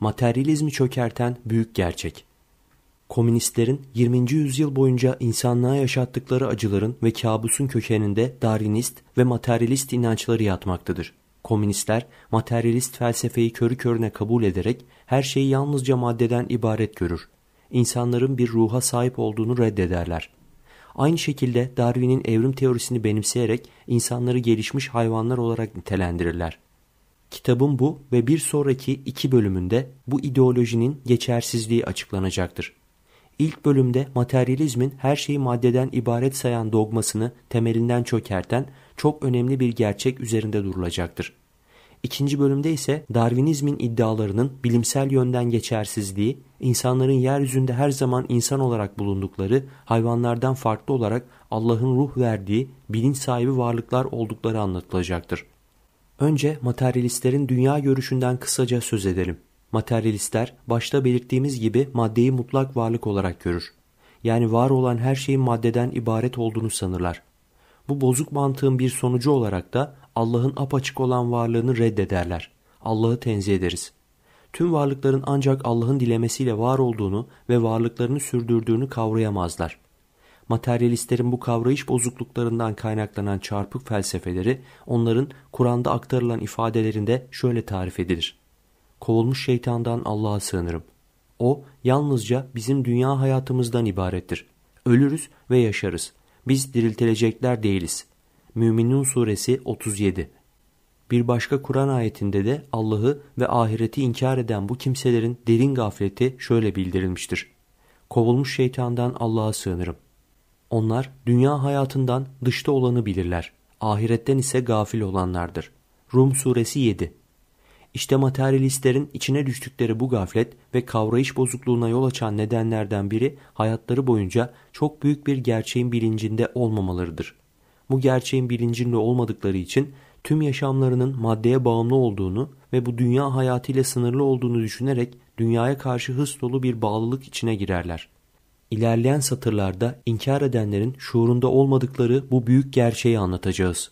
materyalizmi çökerten büyük gerçek. Komünistlerin 20. yüzyıl boyunca insanlığa yaşattıkları acıların ve kabusun kökeninde Darwinist ve materyalist inançları yatmaktadır. Komünistler materyalist felsefeyi körü körüne kabul ederek her şeyi yalnızca maddeden ibaret görür. İnsanların bir ruha sahip olduğunu reddederler. Aynı şekilde Darwin'in evrim teorisini benimseyerek insanları gelişmiş hayvanlar olarak nitelendirirler. Kitabın bu ve bir sonraki iki bölümünde bu ideolojinin geçersizliği açıklanacaktır. İlk bölümde materyalizmin her şeyi maddeden ibaret sayan dogmasını temelinden çökerten çok önemli bir gerçek üzerinde durulacaktır. İkinci bölümde ise Darwinizmin iddialarının bilimsel yönden geçersizliği, insanların yeryüzünde her zaman insan olarak bulundukları, hayvanlardan farklı olarak Allah'ın ruh verdiği bilinç sahibi varlıklar oldukları anlatılacaktır. Önce materyalistlerin dünya görüşünden kısaca söz edelim. Materyalistler başta belirttiğimiz gibi maddeyi mutlak varlık olarak görür. Yani var olan her şeyin maddeden ibaret olduğunu sanırlar. Bu bozuk mantığın bir sonucu olarak da Allah'ın apaçık olan varlığını reddederler. Allah'ı tenzih ederiz. Tüm varlıkların ancak Allah'ın dilemesiyle var olduğunu ve varlıklarını sürdürdüğünü kavrayamazlar materyalistlerin bu kavrayış bozukluklarından kaynaklanan çarpık felsefeleri onların Kur'an'da aktarılan ifadelerinde şöyle tarif edilir. Kovulmuş şeytandan Allah'a sığınırım. O yalnızca bizim dünya hayatımızdan ibarettir. Ölürüz ve yaşarız. Biz diriltilecekler değiliz. Müminun suresi 37 bir başka Kur'an ayetinde de Allah'ı ve ahireti inkar eden bu kimselerin derin gafleti şöyle bildirilmiştir. Kovulmuş şeytandan Allah'a sığınırım. Onlar dünya hayatından dışta olanı bilirler. Ahiretten ise gafil olanlardır. Rum suresi 7 İşte materyalistlerin içine düştükleri bu gaflet ve kavrayış bozukluğuna yol açan nedenlerden biri hayatları boyunca çok büyük bir gerçeğin bilincinde olmamalarıdır. Bu gerçeğin bilincinde olmadıkları için tüm yaşamlarının maddeye bağımlı olduğunu ve bu dünya hayatıyla sınırlı olduğunu düşünerek dünyaya karşı hız dolu bir bağlılık içine girerler. İlerleyen satırlarda inkar edenlerin şuurunda olmadıkları bu büyük gerçeği anlatacağız.